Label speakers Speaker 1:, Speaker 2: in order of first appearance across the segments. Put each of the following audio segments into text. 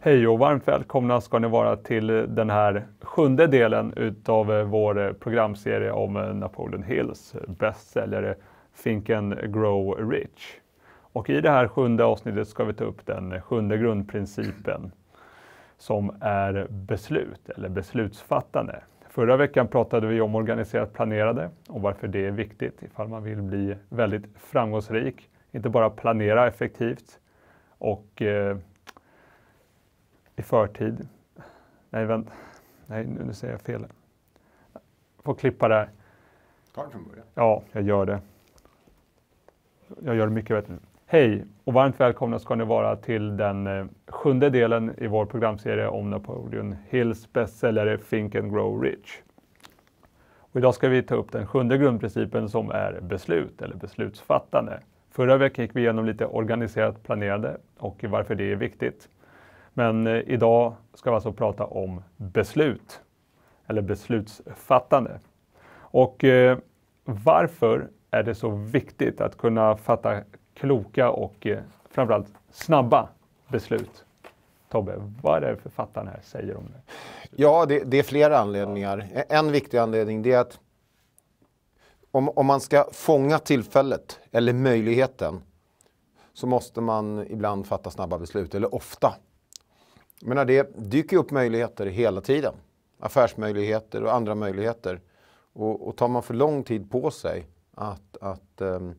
Speaker 1: Hej och varmt välkomna ska ni vara till den här sjunde delen utav eh, vår eh, programserie om eh, Napoleon Hills bästsäljare Think and Grow Rich. Och i det här sjunde avsnittet ska vi ta upp den sjunde grundprincipen som är beslut eller beslutsfattande. Förra veckan pratade vi om organiserat planerade och varför det är viktigt ifall man vill bli väldigt framgångsrik. Inte bara planera effektivt och eh, i förtid. Nej, vänta. Nej, nu säger jag fel. Får klippa där. Ta det från början. Ja, jag gör det. Jag gör det mycket bättre. Hej och varmt välkomna ska ni vara till den eh, sjunde delen i vår programserie om Napoleon Hills bästsäljare Think and Grow Rich. Och idag ska vi ta upp den sjunde grundprincipen som är beslut eller beslutsfattande. Förra veckan gick vi igenom lite organiserat planerande och varför det är viktigt. Men eh, idag ska vi alltså prata om beslut, eller beslutsfattande. Och eh, varför är det så viktigt att kunna fatta kloka och eh, framförallt snabba beslut?
Speaker 2: Tobbe, vad är det författaren här säger om det? Ja, det, det är flera anledningar. E, en viktig anledning är att om, om man ska fånga tillfället eller möjligheten så måste man ibland fatta snabba beslut, eller ofta jag menar, det dyker upp möjligheter hela tiden. Affärsmöjligheter och andra möjligheter. Och, och tar man för lång tid på sig att, att um,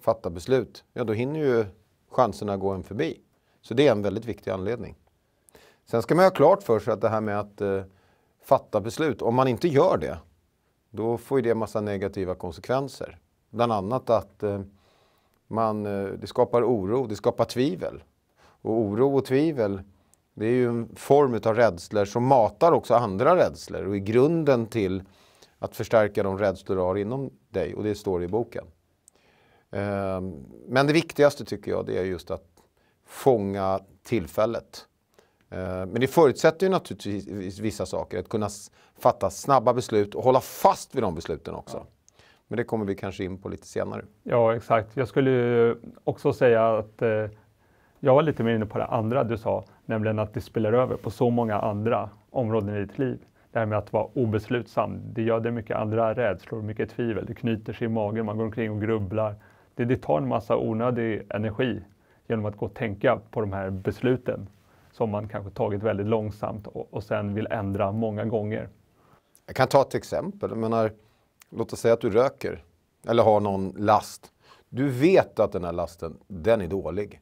Speaker 2: fatta beslut, ja då hinner ju chanserna gå en förbi. Så det är en väldigt viktig anledning. Sen ska man ha klart för sig att det här med att uh, fatta beslut, om man inte gör det, då får ju det massa negativa konsekvenser. Bland annat att uh, man, uh, det skapar oro, det skapar tvivel. Och oro och tvivel det är ju en form av rädslor som matar också andra rädslor och är grunden till att förstärka de rädslor du har inom dig och det står i boken. Ehm, men det viktigaste tycker jag det är just att fånga tillfället. Ehm, men det förutsätter ju naturligtvis vissa saker, att kunna fatta snabba beslut och hålla fast vid de besluten också. Men det kommer vi kanske in på lite senare.
Speaker 1: Ja, exakt. Jag skulle också säga att eh, jag var lite mer inne på det andra du sa Nämligen att det spelar över på så många andra områden i ditt liv. Det här med att vara obeslutsam, det gör det mycket andra rädslor, mycket tvivel. Det knyter sig i magen, man går omkring och grubblar. Det, det tar en massa onödig energi genom att gå och tänka på de här besluten som man kanske tagit väldigt långsamt och, och sen vill ändra många gånger.
Speaker 2: Jag kan ta ett exempel. menar, låt oss säga att du röker eller har någon last. Du vet att den här lasten, den är dålig.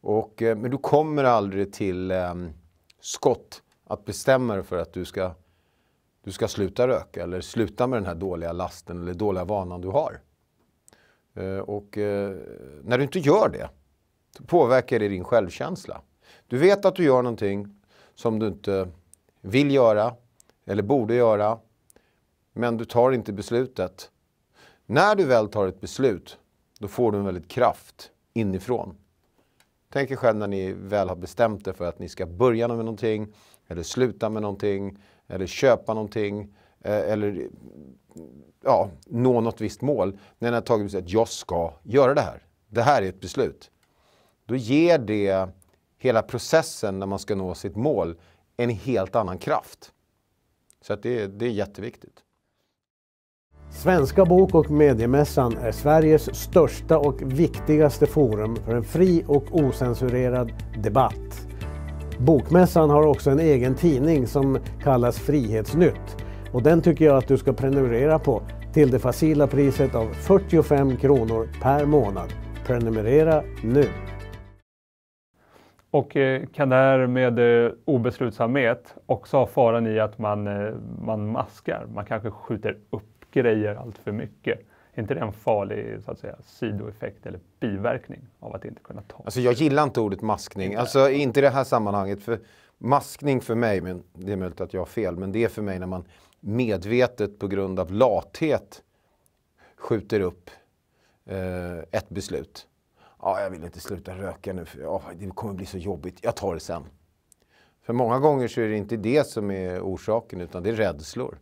Speaker 2: Och, eh, men du kommer aldrig till ehm, skott att bestämma dig för att du ska, du ska sluta röka eller sluta med den här dåliga lasten eller dåliga vanan du har. Eh, och eh, när du inte gör det påverkar det din självkänsla. Du vet att du gör någonting som du inte vill göra eller borde göra, men du tar inte beslutet. När du väl tar ett beslut, då får du en väldigt kraft inifrån. Tänk er själv när ni väl har bestämt er för att ni ska börja med någonting, eller sluta med någonting, eller köpa någonting, eh, eller ja, nå något visst mål. När ni har tagit beslutet att jag ska göra det här. Det här är ett beslut. Då ger det hela processen när man ska nå sitt mål en helt annan kraft. Så att det, det är jätteviktigt. Svenska bok och mediemässan är Sveriges största och viktigaste forum för en fri och osensurerad debatt. Bokmässan har också en egen tidning som kallas Frihetsnytt och den tycker jag att du ska prenumerera på till det facila priset av 45 kronor per månad. Prenumerera nu!
Speaker 1: Och eh, kan det här med eh, obeslutsamhet också ha faran i att man, eh, man maskar? Man kanske skjuter upp grejer allt för mycket. Är inte det en farlig så att säga, sidoeffekt eller biverkning av att inte kunna ta?
Speaker 2: Alltså jag gillar inte ordet maskning, inte. alltså inte i det här sammanhanget. För maskning för mig, men det är möjligt att jag har fel, men det är för mig när man medvetet på grund av lathet skjuter upp eh, ett beslut. Ja, jag vill inte sluta röka nu, för oh, det kommer bli så jobbigt. Jag tar det sen. För många gånger så är det inte det som är orsaken, utan det är rädslor.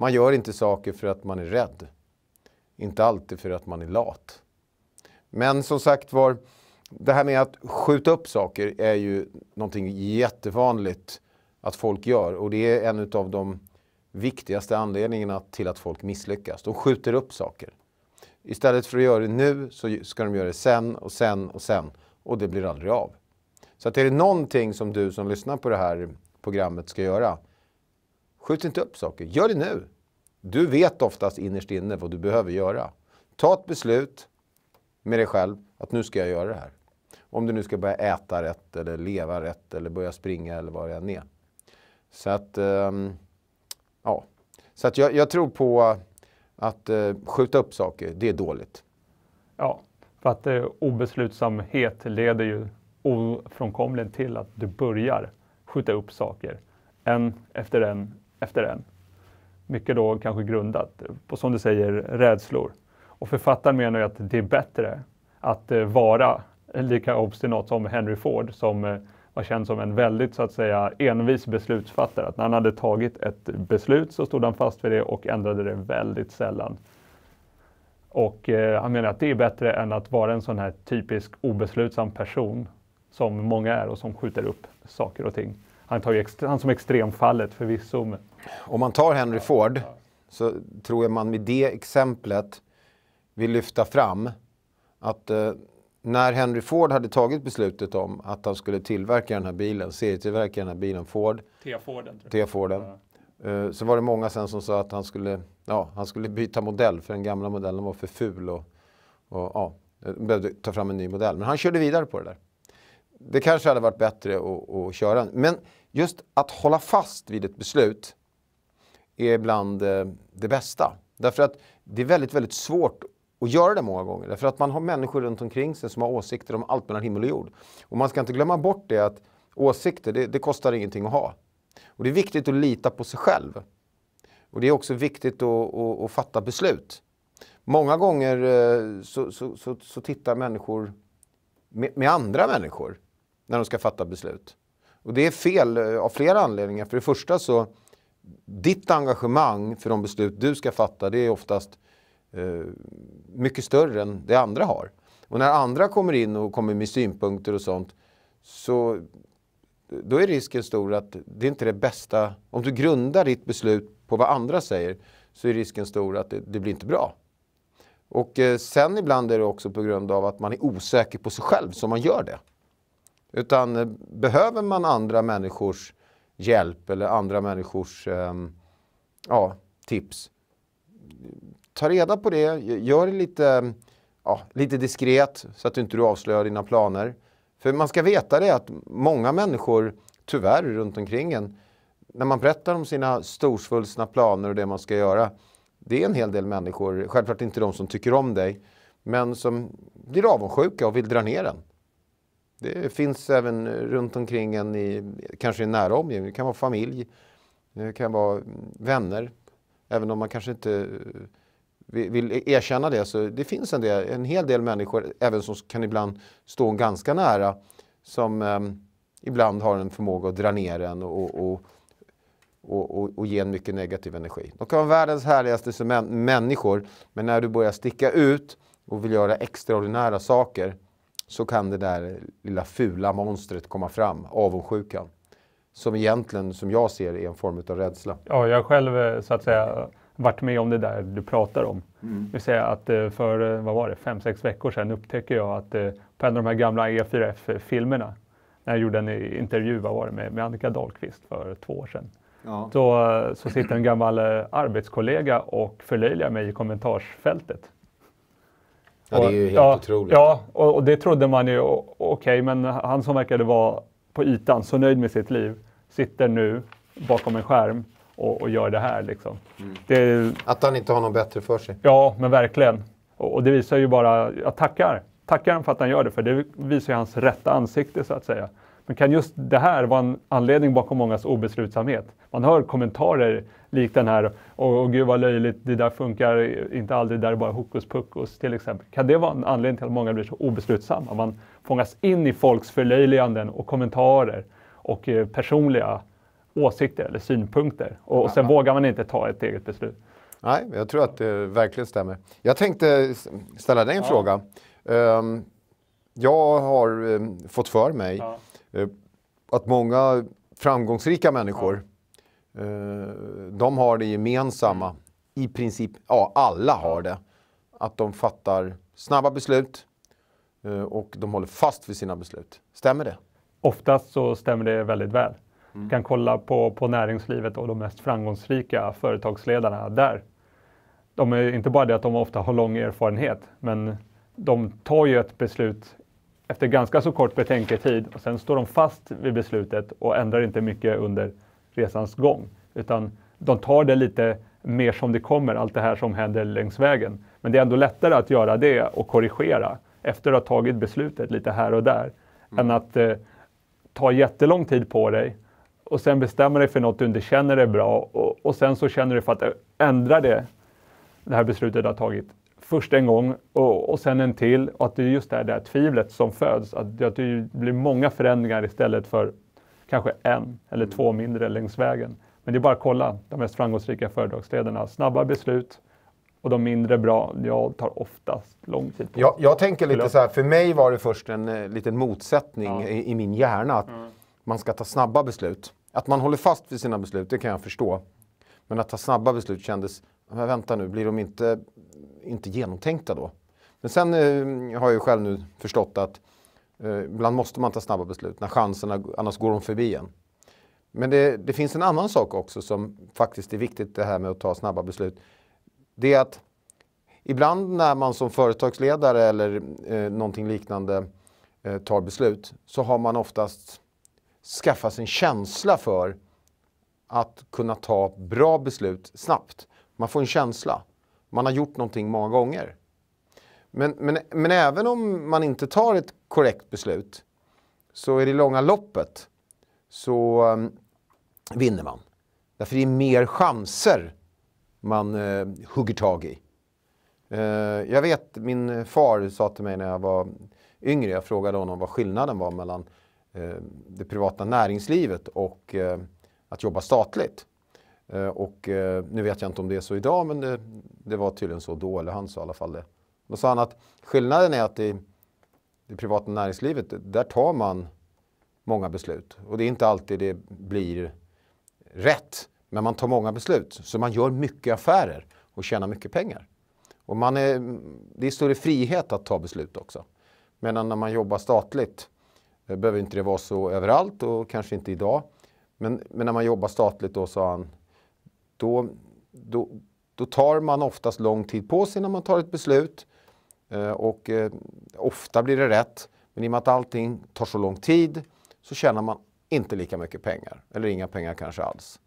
Speaker 2: Man gör inte saker för att man är rädd. Inte alltid för att man är lat. Men som sagt var, det här med att skjuta upp saker är ju någonting jättevanligt att folk gör. Och det är en av de viktigaste anledningarna till att folk misslyckas. De skjuter upp saker. Istället för att göra det nu så ska de göra det sen och sen och sen. Och det blir aldrig av. Så att är det någonting som du som lyssnar på det här programmet ska göra Skjut inte upp saker. Gör det nu. Du vet oftast innerst inne vad du behöver göra. Ta ett beslut med dig själv att nu ska jag göra det här. Om du nu ska börja äta rätt eller leva rätt eller börja springa eller vad det än är. Så att, um, ja. Så att jag, jag, tror på att uh, skjuta upp saker, det är dåligt.
Speaker 1: Ja, för att uh, obeslutsamhet leder ju ofrånkomligen till att du börjar skjuta upp saker en efter en efter en. Mycket då kanske grundat på, som du säger, rädslor. Och författaren menar ju att det är bättre att eh, vara lika obstinat som Henry Ford som eh, var känd som en väldigt så att säga envis beslutsfattare. Att när han hade tagit ett beslut så stod han fast vid det och ändrade det väldigt sällan. Och eh, han menar att det är bättre än att vara en sån här typisk obeslutsam person som många är och som skjuter
Speaker 2: upp saker och ting han, tar ju extra, han som extremfallet förvisso. Men... Om man tar Henry Ford så tror jag man med det exemplet vill lyfta fram att eh, när Henry Ford hade tagit beslutet om att han skulle tillverka den här bilen, serietillverka den här bilen Ford. T-Forden. T-Forden. Eh, så var det många sen som sa att han skulle, ja, han skulle byta modell för den gamla modellen var för ful och, och ja, eh, behövde ta fram en ny modell. Men han körde vidare på det där. Det kanske hade varit bättre att, att köra. Men just att hålla fast vid ett beslut är bland eh, det bästa. Därför att det är väldigt, väldigt svårt att göra det många gånger. Därför att man har människor runt omkring sig som har åsikter om allt mellan himmel och jord. Och man ska inte glömma bort det att åsikter, det, det kostar ingenting att ha. Och det är viktigt att lita på sig själv. Och det är också viktigt att, att, att fatta beslut. Många gånger eh, så, så, så, så tittar människor med, med andra människor när de ska fatta beslut. Och det är fel eh, av flera anledningar. För det första så, ditt engagemang för de beslut du ska fatta det är oftast eh, mycket större än det andra har. Och när andra kommer in och kommer med synpunkter och sånt så då är risken stor att det inte är det bästa. Om du grundar ditt beslut på vad andra säger så är risken stor att det, det blir inte bra. Och eh, sen ibland är det också på grund av att man är osäker på sig själv som man gör det. Utan eh, behöver man andra människors hjälp eller andra människors eh, ja, tips. Ta reda på det, gör det lite, ja, lite diskret så att du inte avslöjar dina planer. För man ska veta det att många människor, tyvärr runt omkring en, när man berättar om sina storsvulsna planer och det man ska göra, det är en hel del människor, självklart inte de som tycker om dig, men som blir avundsjuka och vill dra ner en. Det finns även eh, runt omkring en, i, kanske i nära omgivning. Det kan vara familj, det kan vara mm, vänner. Även om man kanske inte eh, vill e-, erkänna det så det finns en, del, en hel del människor, även som kan ibland stå ganska nära, som eh, ibland har en förmåga att dra ner en och, och, och, och, ge en mycket negativ energi. De kan vara världens härligaste män, människor, men när du börjar sticka ut och vill göra extraordinära saker så kan det där lilla fula monstret komma fram, avundsjukan. Som egentligen, som jag ser är en form av rädsla.
Speaker 1: Ja, jag har själv eh, så att säga varit med om det där du pratar om. Mm. Det vill säga att eh, för, eh, vad var det, fem sex veckor sedan upptäcker jag att på en av de här gamla E4F-filmerna, när jag gjorde en intervju, vad var det, med, med Annika Dahlqvist för två år sedan. Ja. Så, så sitter en gammal arbetskollega och förlöjligar mig i kommentarsfältet. Ja, det är ju helt ja, otroligt. Ja, och, och, det trodde man ju. Okej, okay, men han som verkade vara på ytan så nöjd med sitt liv sitter nu bakom en skärm och, och gör det här. Liksom. Mm. Det, att han inte har något bättre för sig. Ja, men verkligen. Och, och det visar ju bara, jag tackar. Tackar honom för att han gör det, för det visar ju hans rätta ansikte så att säga. Men kan just det här vara en anledning bakom mångas obeslutsamhet? Man hör kommentarer likt den här, och, och gud vad löjligt, det där funkar inte aldrig, det där är bara hokus pokus till exempel. Kan det vara en anledning till att många blir så obeslutsamma? Man fångas in i folks förlöjliganden och kommentarer och eh, personliga åsikter eller synpunkter och, och sen vågar man inte ta
Speaker 2: ett eget beslut. Nej, jag tror att det verkligen stämmer. Jag tänkte ställa dig en ja. fråga. Um, jag har um, fått för mig ja. uh, att många framgångsrika människor Eh, de har det gemensamma, mm. i princip, ja alla har det. Att de fattar snabba beslut eh, och de håller fast vid sina beslut. Stämmer det? Oftast så
Speaker 1: stämmer det väldigt väl. Mm. Du kan kolla på, på näringslivet och de mest framgångsrika företagsledarna där. De är inte bara det att de ofta har lång erfarenhet, men de tar ju ett beslut efter ganska så kort betänketid och sen står de fast vid beslutet och ändrar inte mycket under resans gång. Utan de tar det lite mer som det kommer, allt det här som händer längs vägen. Men det är ändå lättare att göra det och korrigera efter att ha tagit beslutet lite här och där. Mm. Än att eh, ta jättelång tid på dig och sen bestämma dig för något du inte känner är bra och, och sen så känner du för att eh, ändra det, det här beslutet du har tagit först en gång och, och sen en till. Och att det är just det här, det här tvivlet som föds. Att, att det blir många förändringar istället för kanske en eller två mm. mindre längs vägen. Men det är bara att kolla de mest framgångsrika företagsledarna. Snabba beslut och de mindre bra, jag tar oftast lång tid på. Jag,
Speaker 2: jag tänker lite så här, för mig var det först en eh, liten motsättning ja. i, i, min hjärna. Att mm. man ska ta snabba beslut. Att man håller fast vid sina beslut, det kan jag förstå. Men att ta snabba beslut kändes, men vänta nu, blir de inte, inte genomtänkta då? Men sen eh, har jag ju själv nu förstått att Eh, ibland måste man ta snabba beslut när chanserna, annars går de förbi en. Men det, det, finns en annan sak också som faktiskt är viktigt det här med att ta snabba beslut. Det är att ibland när man som företagsledare eller eh, någonting liknande eh, tar beslut så har man oftast skaffat sig en känsla för att kunna ta bra beslut snabbt. Man får en känsla. Man har gjort någonting många gånger. Men, men, men även om man inte tar ett korrekt beslut så i det långa loppet så um, vinner man. Därför det är mer chanser man uh, hugger tag i. Uh, jag vet, min far sa till mig när jag var yngre, jag frågade honom vad skillnaden var mellan uh, det privata näringslivet och att jobba statligt. Och nu vet jag inte om det är så idag, men det, det var tydligen så då, eller han sa i alla fall det. Då sa han att skillnaden är att i det privata näringslivet, där tar man många beslut. Och det är inte alltid det blir rätt. Men man tar många beslut. Så man gör mycket affärer och tjänar mycket pengar. Och man är, det är större frihet att ta beslut också. Medan när man jobbar statligt eh, behöver inte det vara så överallt och kanske inte idag. Men, men när man jobbar statligt då, sa han, då, då, då tar man oftast lång tid på sig när man tar ett beslut. Eh, och eh, ofta blir det rätt, men i och med att allting tar så lång tid så tjänar man inte lika mycket pengar, eller inga pengar kanske alls.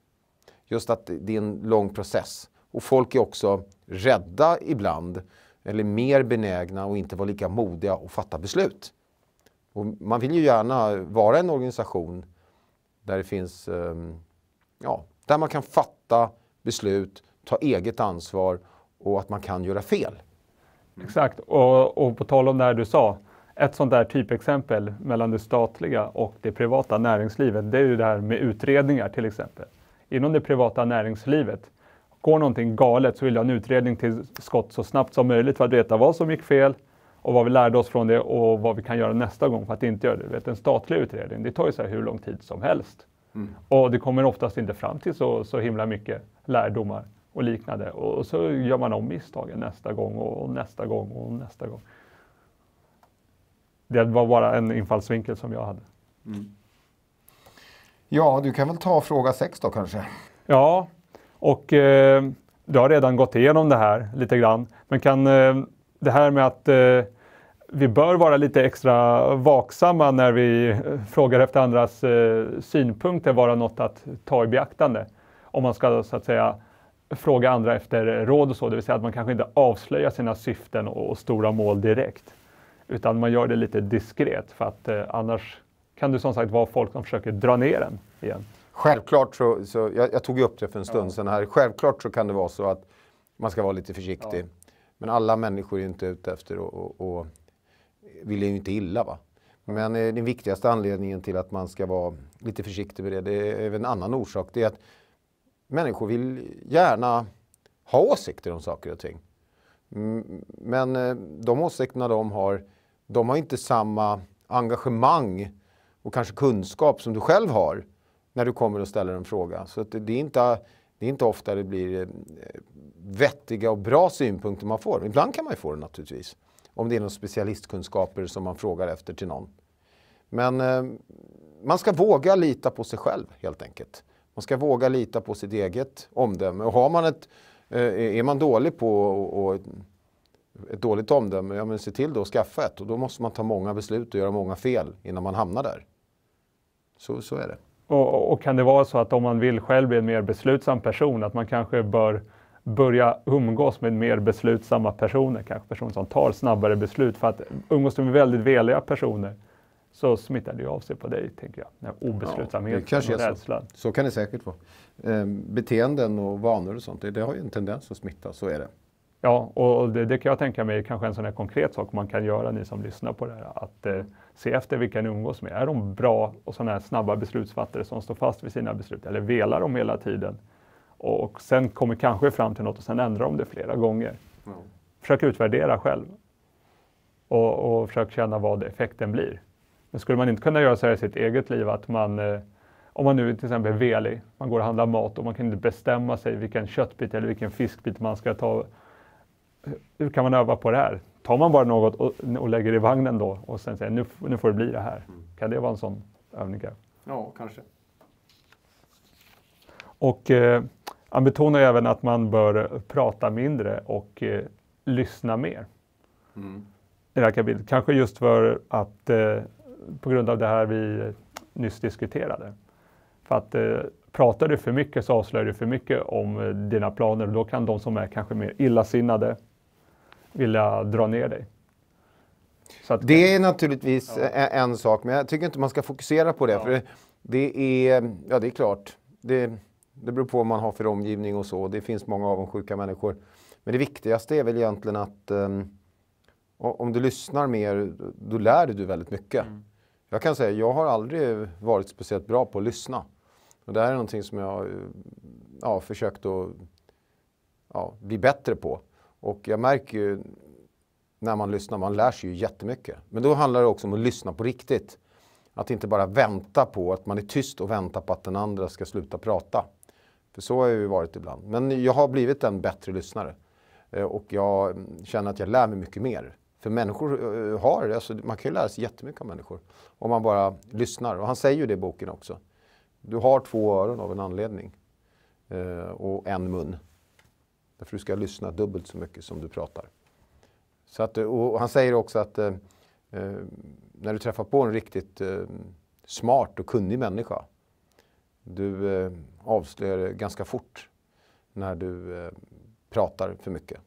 Speaker 2: Just att det är en lång process. Och folk är också rädda ibland, eller mer benägna och inte vara lika modiga och fatta beslut. Och man vill ju gärna vara en organisation där det finns, ehm, ja, där man kan fatta beslut, ta eget ansvar och att man kan göra fel. Mm. Exakt, och, och
Speaker 1: på tal om det här du sa, ett sånt där typexempel mellan det statliga och det privata näringslivet, det är ju det här med utredningar till exempel. Inom det privata näringslivet, går någonting galet så vill jag ha en utredning till skott så snabbt som möjligt för att veta vad som gick fel och vad vi lärde oss från det och vad vi kan göra nästa gång för att inte göra det. Vet, en statlig utredning, det tar ju så hur lång tid som helst. Mm. Och det kommer oftast inte fram till så, så himla mycket lärdomar och liknande. Och så gör man om misstagen nästa gång och nästa gång och nästa gång. Det var bara en infallsvinkel som jag hade.
Speaker 2: Mm. Ja, du kan väl ta fråga sex då kanske?
Speaker 1: Ja, och eh, du har redan gått igenom det här lite grann. Men kan eh, det här med att eh, vi bör vara lite extra vaksamma när vi eh, frågar efter andras eh, synpunkter vara något att ta i beaktande. Om man ska så att säga fråga andra efter råd och så, det vill säga att man kanske inte avslöjar sina syften och, stora mål direkt. Utan man gör det lite diskret för att eh, annars kan du som sagt vara folk som försöker
Speaker 2: dra ner en igen. Självklart så, så jag, jag tog ju upp det för en stund ja. sedan här, självklart så kan det vara så att man ska vara lite försiktig. Ja. Men alla människor är inte ute efter och, och, och vill ju inte illa va. Men eh, den viktigaste anledningen till att man ska vara lite försiktig med det, det är en annan orsak. Det är att människor vill gärna ha åsikter om saker och ting. Men eh, de åsikterna de har, de har inte samma engagemang och kanske kunskap som du själv har när du kommer och ställer en fråga. Så det, är inte, det är inte ofta det blir eh, vettiga och bra synpunkter man får. Ibland kan man ju få det naturligtvis. Om det är några specialistkunskaper som man frågar efter till någon. Men eh, man ska våga lita på sig själv helt enkelt. Man ska våga lita på sitt eget omdöme. Och har man ett, eh, är man dålig på och, ett dåligt omdöme, ja men se till då att skaffa ett. Och då måste man ta många beslut och göra många fel innan man hamnar där. Så, så är det.
Speaker 1: Och, och, kan det vara så att om man vill själv bli en mer beslutsam person, att man kanske bör börja umgås med mer beslutsamma personer, kanske personer som tar snabbare beslut. För att umgås med väldigt veliga personer, så smittar det ju av sig på dig, tänker jag. Obeslutsamhet ja, och rädsla. Så.
Speaker 2: så kan det säkert vara. Ehm, beteenden och vanor och sånt, det, har ju en tendens att smitta, så är det.
Speaker 1: Ja, och det, det kan jag tänka mig är kanske en sån här konkret sak man kan göra, ni som lyssnar på det här, att eh, se efter vilka ni umgås med. Är de bra och sådana här snabba beslutsfattare som står fast vid sina beslut, eller velar de hela tiden? Och sen kommer kanske fram till något och sen ändrar de det flera gånger. Mm. Försök utvärdera själv och, och försök känna vad effekten blir. Men skulle man inte kunna göra så här i sitt eget liv att man, eh, om man nu till exempel är velig, man går och handlar mat och man kan inte bestämma sig vilken köttbit eller vilken fiskbit man ska ta. Hur kan man öva på det här? Tar man bara något och, och lägger i vagnen då och sen säger nu, nu får det bli det här. Mm. Kan det vara en sån övning? Ja, kanske. Och eh, han betonar även att man bör prata mindre och eh, lyssna mer. Mm. I det här kapitlet. Kanske just för att eh, på grund av det här vi nyss diskuterade. För att eh, pratar du för mycket så avslöjar du för mycket om eh, dina planer och då kan de som är kanske mer illasinnade vilja dra ner dig.
Speaker 2: Så Att, det är naturligtvis ja. en sak, men jag tycker inte man ska fokusera på det. Ja. För det, är, ja det är klart, det, det beror på vad man har för omgivning och så. Det finns många avundsjuka människor. Men det viktigaste är väl egentligen att um, om du lyssnar mer, då lär du dig väldigt mycket. Mm. Jag kan säga, jag har aldrig varit speciellt bra på att lyssna. Och det här är någonting som jag har ja, försökt att ja, bli bättre på. Och jag märker ju när man lyssnar, man lär sig ju jättemycket. Men då handlar det också om att lyssna på riktigt. Att inte bara vänta på att man är tyst och vänta på att den andra ska sluta prata. För så har jag ju varit ibland. Men jag har blivit en bättre lyssnare. Eh, och jag känner att jag lär mig mycket mer. För människor eh, har, alltså, man kan ju lära sig jättemycket av människor. Om man bara lyssnar. Och han säger ju det i boken också. Du har två öron av en anledning. Eh, och en mun. Därför du ska lyssna dubbelt så mycket som du pratar. Så att, eh, och han säger också att eh, eh, när du träffar på en riktigt eh, smart och kunnig människa. Du avslöjar det ganska fort när du pratar för mycket.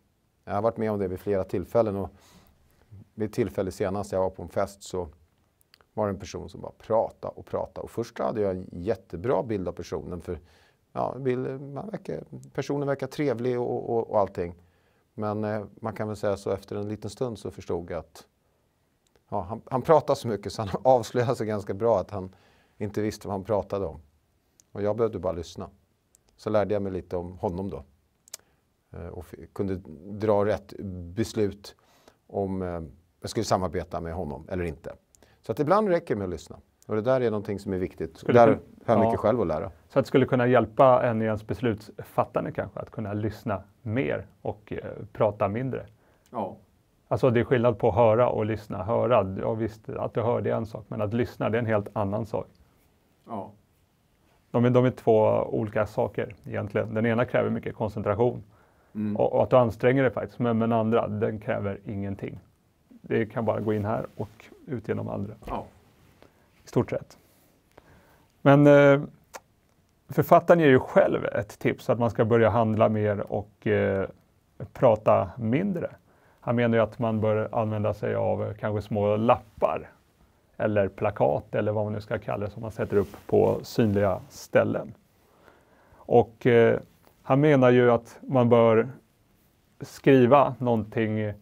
Speaker 2: Jag har varit med om det vid flera tillfällen. Och vid ett tillfälle senast jag var på en fest så var det en person som bara pratade och pratade. Och först hade jag en jättebra bild av personen. för ja, man verkar, Personen verkar trevlig och, och, och allting. Men eh, man kan väl säga så efter en liten stund så förstod jag att ja, han, han pratade så mycket så han avslöjade sig ganska bra att han inte visste vad han pratade om. Och jag behövde bara lyssna. Så lärde jag mig lite om honom då. Eh, och kunde dra rätt beslut om eh, jag skulle samarbeta med honom eller inte. Så att ibland räcker det med att lyssna. Och det där är någonting som är viktigt. Skulle, där har jag mycket ja. själv att lära.
Speaker 1: Så att det skulle kunna hjälpa en i ens beslutsfattande kanske, att kunna lyssna mer och eh, prata mindre? Ja. Alltså det är skillnad på att höra och lyssna. Höra, ja visst, att du hör det är en sak, men att lyssna det är en helt annan sak. Ja. De är, de är två olika saker egentligen. Den ena kräver mycket koncentration mm. och, och, att du anstränger dig faktiskt, men den andra, den kräver ingenting. Det kan bara gå in här och ut genom andra. Ja. I stort sett. Men eh, författaren ger ju själv ett tips att man ska börja handla mer och eh, prata mindre. Han menar ju att man bör använda sig av kanske små lappar eller plakat eller vad man nu ska kalla det som man sätter upp på synliga ställen. Och eh, han menar ju att man bör skriva någonting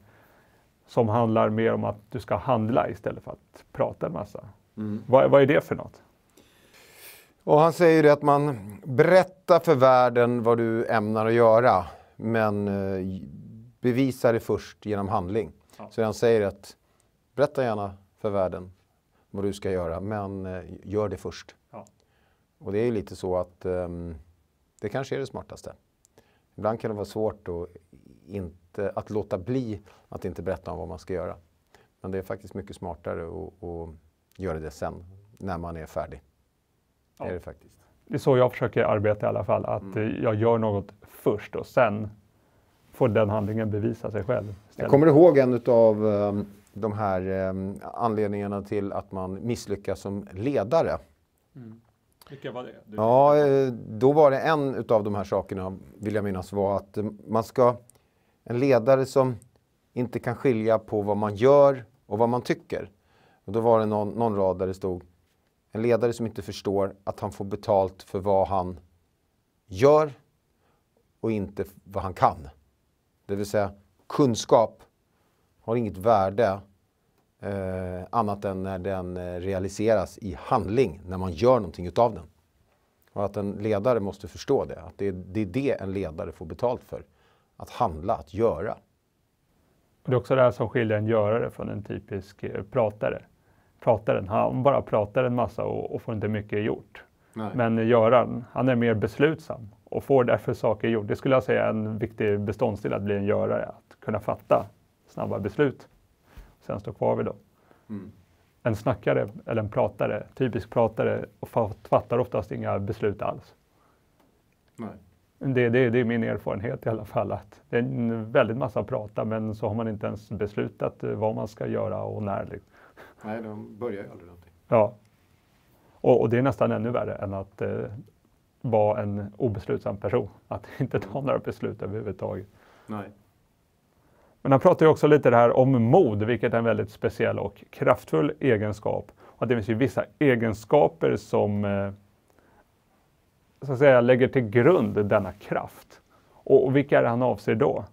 Speaker 1: som handlar mer om att du ska handla istället för att prata en massa. Mm. Vad, vad är det för något?
Speaker 2: Och han säger det att man berättar för världen vad du ämnar att göra men eh, bevisa det först genom handling. Ja. Så han säger att berätta gärna för världen vad du ska göra men eh, gör det först. Ja. Och det är lite så att um, det kanske är det smartaste. Ibland kan det vara svårt att inte Eh, att, låta bli att inte berätta om vad man ska göra. Men det är faktiskt mycket smartare att, göra det sen, när man är färdig. Ja. Är det,
Speaker 1: faktiskt. det är så jag försöker arbeta i alla fall, att mm. Eh, jag gör något först och sen får den handlingen bevisa sig själv.
Speaker 2: Istället. Kommer ihåg en av ehm, de här ehm, anledningarna till att man misslyckas som ledare?
Speaker 1: Mm. Vilka var det? Du... Ja,
Speaker 2: eh, då var det en av de här sakerna, vill jag minnas, var att man ska en ledare som inte kan skilja på vad man gör och vad man tycker. Och då var det någon, någon rad där det stod en ledare som inte förstår att han får betalt för vad han gör och inte vad han kan. Det vill säga kunskap har inget värde eh, annat än när den eh, realiseras i handling, när man gör någonting utav den. Och att en ledare måste förstå det, att det är, det är det en ledare får betalt för att handla, att göra.
Speaker 1: Det är också det här som skiljer en görare från en typisk eh, pratare. Prataren, han bara pratar en massa och, och får inte mycket gjort. Nej. Men göraren, han är mer beslutsam och får därför saker gjort. Det skulle jag säga är en viktig beståndsdel att bli en görare, att kunna fatta snabba beslut sen stå kvar vid dem. Mm. En snackare eller en pratare, typisk pratare, fattar oftast inga beslut alls. Nej. Det, det, det, är min erfarenhet i alla fall att det är en väldigt massa prata men så har man inte ens beslutat eh, vad man ska göra och när. Liksom.
Speaker 2: Nej, de börjar ju aldrig någonting.
Speaker 1: Ja. Och, och, det är nästan ännu värre än att eh, vara en obeslutsam person. Att inte ta några beslut överhuvudtaget. Nej. Men han pratar ju också lite det här om mod, vilket är en väldigt speciell och kraftfull egenskap. Och att det finns ju vissa egenskaper som eh, så att säga, lägger till grund denna kraft. Och, och vilka
Speaker 2: är det han avser då?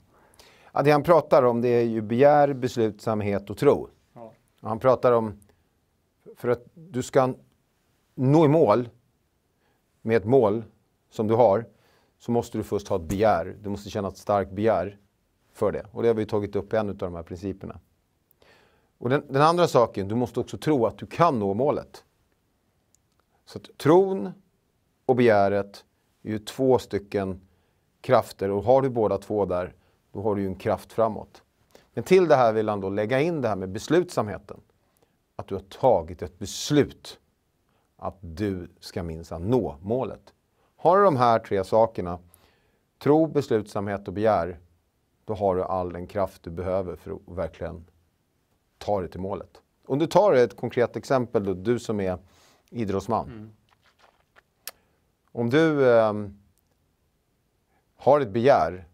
Speaker 2: Ja, det han pratar om det är ju begär, beslutsamhet och tro. Ja. Och han pratar om, för att du ska nå i mål med ett mål som du har, så måste du först ha ett begär. Du måste känna ett starkt begär för det. Och det har vi tagit upp i en av de här principerna. Och den, den andra saken, du måste också tro att du kan nå målet. Så att tron och begäret är ju två stycken krafter och har du båda två där, då har du ju en kraft framåt. Men till det här vill han då lägga in det här med beslutsamheten. Att du har tagit ett beslut att du ska minsann nå målet. Har du de här tre sakerna, tro, beslutsamhet och begär, då har du all den kraft du behöver för att verkligen ta dig till målet. Om du tar ett konkret exempel, då, du som är idrottsman. Mm. Om du eh, har ett begär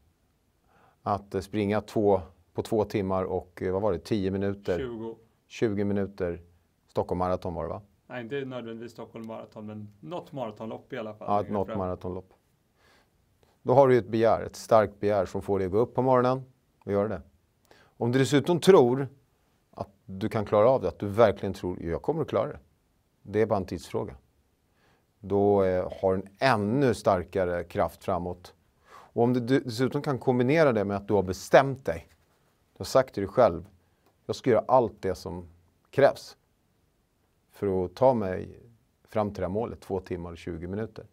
Speaker 2: att eh, springa två, på två timmar och eh, vad var det, 10 minuter? 20. 20 minuter Stockholm Marathon var det va?
Speaker 1: Nej, inte nödvändigtvis Stockholm Marathon, men något maratonlopp i alla fall. Ja, ett något
Speaker 2: maratonlopp. Då har du ett begär, ett starkt begär som får dig att gå upp på morgonen och göra det. Om du dessutom tror att du kan klara av det, att du verkligen tror att jag kommer att klara det. Det är bara en tidsfråga då eh, har en ännu starkare kraft framåt. Och om du dessutom kan kombinera det med att du har bestämt dig, du har sagt till dig själv, jag ska göra allt det som krävs för att ta mig fram till det här målet, två timmar och 20 minuter.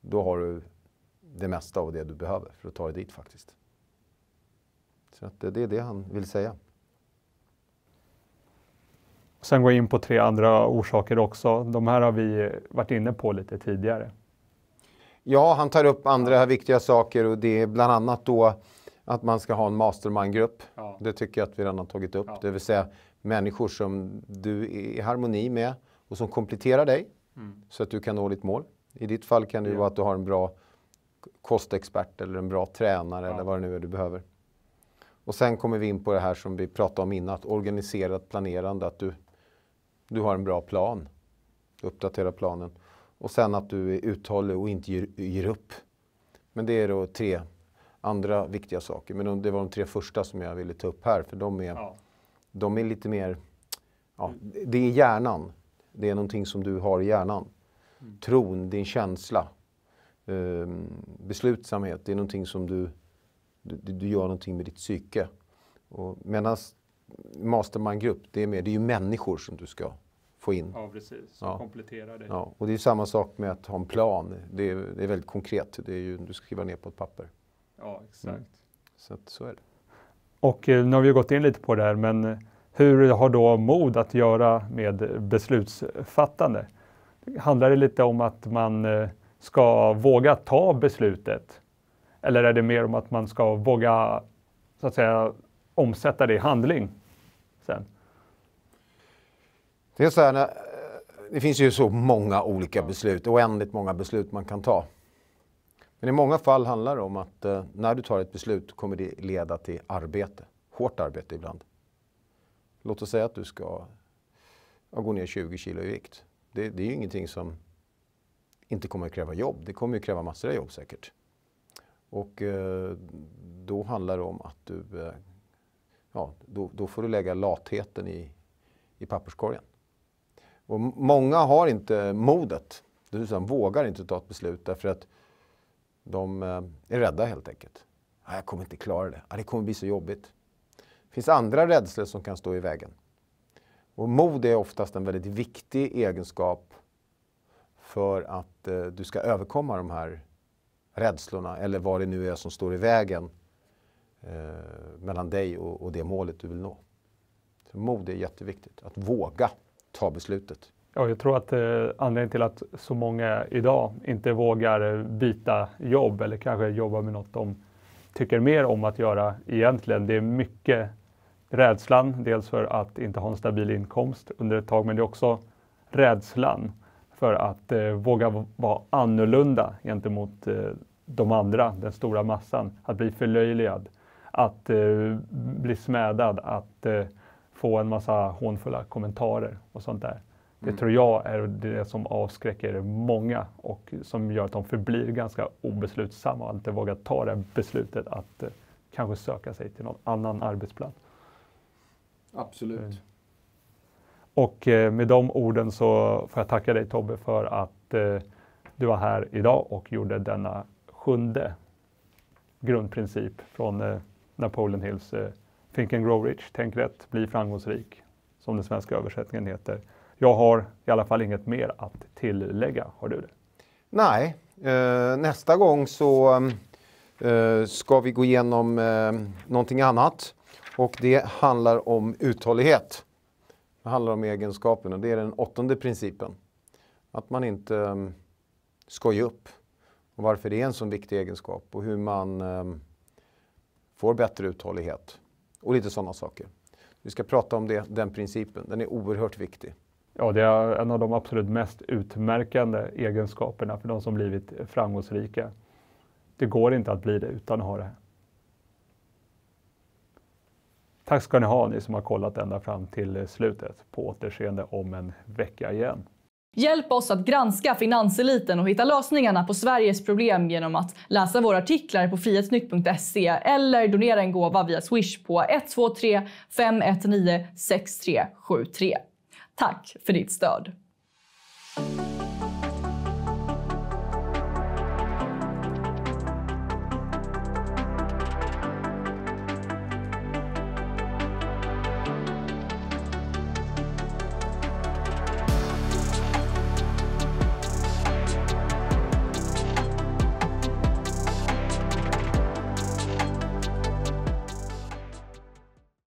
Speaker 2: Då har du det mesta av det du behöver för att ta dig dit faktiskt. Så att eh, det är det han vill säga.
Speaker 1: Sen går jag in på tre andra orsaker också. De här har vi varit inne på lite tidigare.
Speaker 2: Ja, han tar upp andra viktiga saker och det är bland annat då att man ska ha en mastermindgrupp. Ja. Det tycker jag att vi redan har tagit upp. Ja. Det vill säga människor som du är i harmoni med och som kompletterar dig mm. så att du kan nå ditt mål. I ditt fall kan det ja. vara att du har en bra kostexpert eller en bra tränare ja. eller vad det nu är du behöver. Och sen kommer vi in på det här som vi pratade om innan, att organiserat planerande, att du du har en bra plan. Uppdatera planen. Och sen att du är uthållig och inte ger, ger upp. Men det är då tre andra viktiga saker. Men de, det var de tre första som jag ville ta upp här, för de är, ja. de är lite mer... Ja, det är hjärnan. Det är någonting som du har i hjärnan. Mm. Tron, din känsla. Eh, beslutsamhet, det är någonting som du, du... Du, gör någonting med ditt psyke. Medan mastermind-grupp, det är, mer, det är ju människor som du ska få in. Ja, precis. Ja. Komplettera det. Ja. Och det är samma sak med att ha en plan. Det är, det är väldigt konkret. Det är ju, du skriver ner på ett papper.
Speaker 1: Ja, mm. exakt. Mm.
Speaker 2: Så att, så är det. Och eh, nu har vi gått in lite på det här, men eh, hur har
Speaker 1: då mod att göra med beslutsfattande? Handlar det lite om att man eh, ska våga ta beslutet? Eller är det mer om att man ska våga så att säga, omsätta det i handling sen?
Speaker 2: Det är så här, eh, det finns ju så många olika beslut, oändligt många beslut man kan ta. Men i många fall handlar det om att eh, när du tar ett beslut kommer det leda till arbete. Hårt arbete ibland. Låt oss säga att du ska gå ner 20 kilo i vikt. Det, det är ju ingenting som inte kommer att kräva jobb. Det kommer ju kräva massor av jobb säkert. Och eh, då handlar det om att du ja, då, då får du lägga latheten i, i papperskorgen. Och många har inte modet, de vågar inte ta ett beslut därför att de eh, är rädda helt enkelt. Ah, jag kommer inte klara det, ah, det kommer bli så jobbigt. Det finns andra rädslor som kan stå i vägen. Och mod är oftast en väldigt viktig egenskap för att eh, du ska överkomma de här rädslorna eller vad det nu är som står i vägen eh, mellan dig och, och, det målet du vill nå. Så mod är jätteviktigt, att våga ta beslutet.
Speaker 1: Ja, jag tror att eh, anledningen till att så många idag inte vågar byta jobb eller kanske jobba med något de tycker mer om att göra egentligen, det är mycket rädslan, dels för att inte ha en stabil inkomst under ett tag, men det är också rädslan för att eh, våga vara annorlunda gentemot eh, de andra, den stora massan, att bli förlöjligad att eh, bli smädad, att eh, få en massa hånfulla kommentarer och sånt där. Det mm. tror jag är det som avskräcker många och som gör att de förblir ganska obeslutsamma och inte vågar ta det beslutet att eh, kanske söka sig till någon annan arbetsplats.
Speaker 2: Absolut.
Speaker 1: Och med de orden så får jag tacka dig Tobbe för att du var här idag och gjorde denna sjunde grundprincip från Napoleon Hills eh, Think and Grow Rich, Tänk rätt, bli framgångsrik, som den svenska översättningen heter. Jag har i alla fall inget mer att tillägga. Har du det?
Speaker 2: Nej, eh, nästa gång så eh, ska vi gå igenom eh, någonting annat och det handlar om uthållighet. Det handlar om egenskapen och det är den åttonde principen. Att man inte eh, skojar upp och varför det är en så viktig egenskap och hur man eh, får bättre uthållighet och lite sådana saker. Vi ska prata om det, den principen. Den är oerhört viktig. Ja, det är en av de absolut
Speaker 1: mest utmärkande egenskaperna för de som blivit framgångsrika. Det går inte att bli det utan att ha det. Tack ska ni ha, ni som har kollat ända fram till slutet. På återseende om en vecka igen. Hjälp oss att granska finanseliten och hitta lösningarna på Sveriges problem genom att läsa våra artiklar på frihetsnytt.se eller donera en gåva via Swish på 123 519 6373. Tack för ditt stöd!